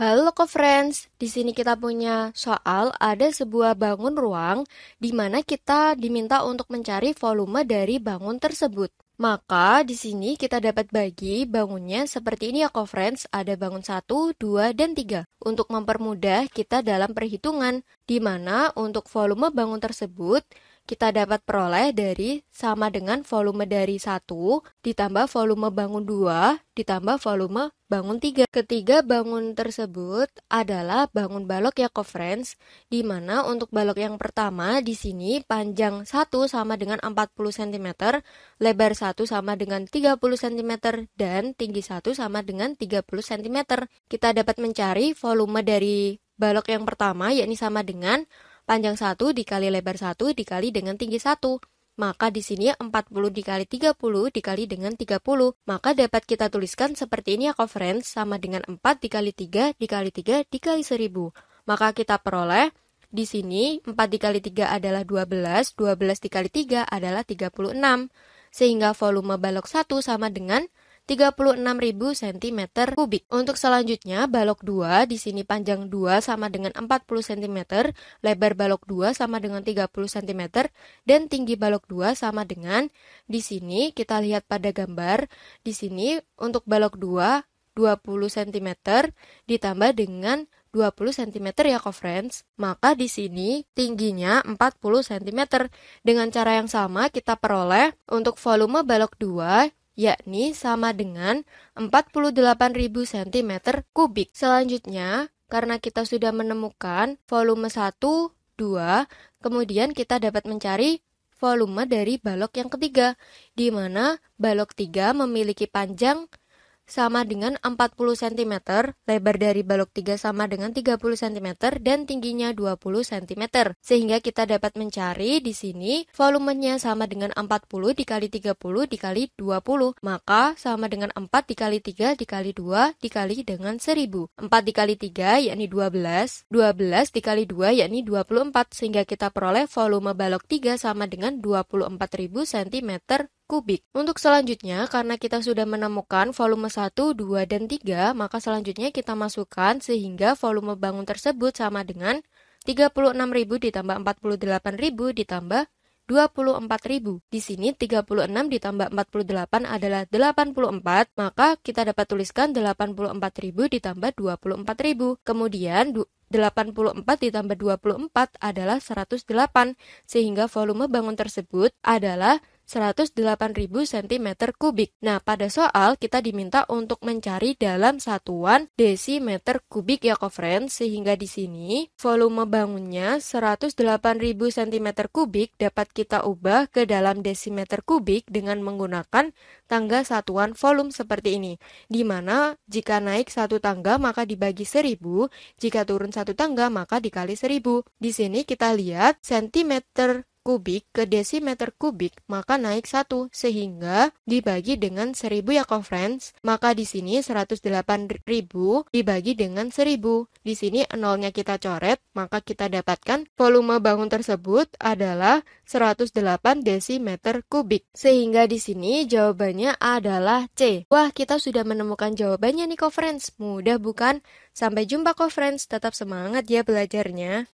Halo ko friends, di sini kita punya soal ada sebuah bangun ruang di mana kita diminta untuk mencari volume dari bangun tersebut. Maka di sini kita dapat bagi bangunnya seperti ini ya ko friends, ada bangun 1, 2, dan 3 untuk mempermudah kita dalam perhitungan di mana untuk volume bangun tersebut kita dapat peroleh dari sama dengan volume dari satu ditambah volume bangun 2 ditambah volume bangun 3. Ketiga bangun tersebut adalah bangun balok ya Yakov Friends, di mana untuk balok yang pertama di sini panjang 1 sama dengan 40 cm, lebar 1 sama dengan 30 cm, dan tinggi 1 sama dengan 30 cm. Kita dapat mencari volume dari balok yang pertama, yakni sama dengan panjang 1 dikali lebar 1 dikali dengan tinggi 1. Maka di sini 40 dikali 30 dikali dengan 30. Maka dapat kita tuliskan seperti ini ya friends, sama dengan 4 dikali 3 dikali 3 dikali 1000. Maka kita peroleh di sini 4 dikali 3 adalah 12, 12 dikali 3 adalah 36. Sehingga volume balok 1 sama dengan 36.000 cm kubik. Untuk selanjutnya balok 2 di sini panjang 2 sama dengan 40 cm, lebar balok 2 sama dengan 30 cm dan tinggi balok 2 sama dengan di sini kita lihat pada gambar di sini untuk balok 2 20 cm ditambah dengan 20 cm ya co friends. Maka di sini tingginya 40 cm. Dengan cara yang sama kita peroleh untuk volume balok 2 yakni sama dengan 48.000 cm kubik. Selanjutnya, karena kita sudah menemukan volume 1, 2, kemudian kita dapat mencari volume dari balok yang ketiga, di mana balok 3 memiliki panjang sama dengan 40 cm, lebar dari balok 3 sama dengan 30 cm, dan tingginya 20 cm. Sehingga kita dapat mencari di sini volumenya sama dengan 40 dikali 30 dikali 20, maka sama dengan 4 dikali 3 dikali 2 dikali dengan 1000. 4 dikali 3 yakni 12, 12 dikali 2 yakni 24, sehingga kita peroleh volume balok 3 sama dengan 24.000 cm kubik. Untuk selanjutnya, karena kita sudah menemukan volume 1, 2, dan 3, maka selanjutnya kita masukkan sehingga volume bangun tersebut sama dengan 36.000 ditambah 48.000 ditambah 24.000. Di sini 36 ditambah 48 adalah 84, maka kita dapat tuliskan 84.000 ditambah 24.000. Kemudian 84 ditambah 24 adalah 108, sehingga volume bangun tersebut adalah 108.000 cm kubik. Nah, pada soal kita diminta untuk mencari dalam satuan desimeter kubik ya friends, sehingga di sini volume bangunnya 108.000 cm kubik dapat kita ubah ke dalam desimeter kubik dengan menggunakan tangga satuan volume seperti ini. Di mana jika naik satu tangga maka dibagi 1000, jika turun satu tangga maka dikali 1000. Di sini kita lihat cm kubik ke desimeter kubik, maka naik 1 sehingga dibagi dengan 1000 ya conference, maka di sini 108.000 dibagi dengan 1000. Di sini nolnya kita coret, maka kita dapatkan volume bangun tersebut adalah 108 desimeter kubik. Sehingga di sini jawabannya adalah C. Wah, kita sudah menemukan jawabannya nih conference. Mudah bukan? Sampai jumpa conference, tetap semangat ya belajarnya.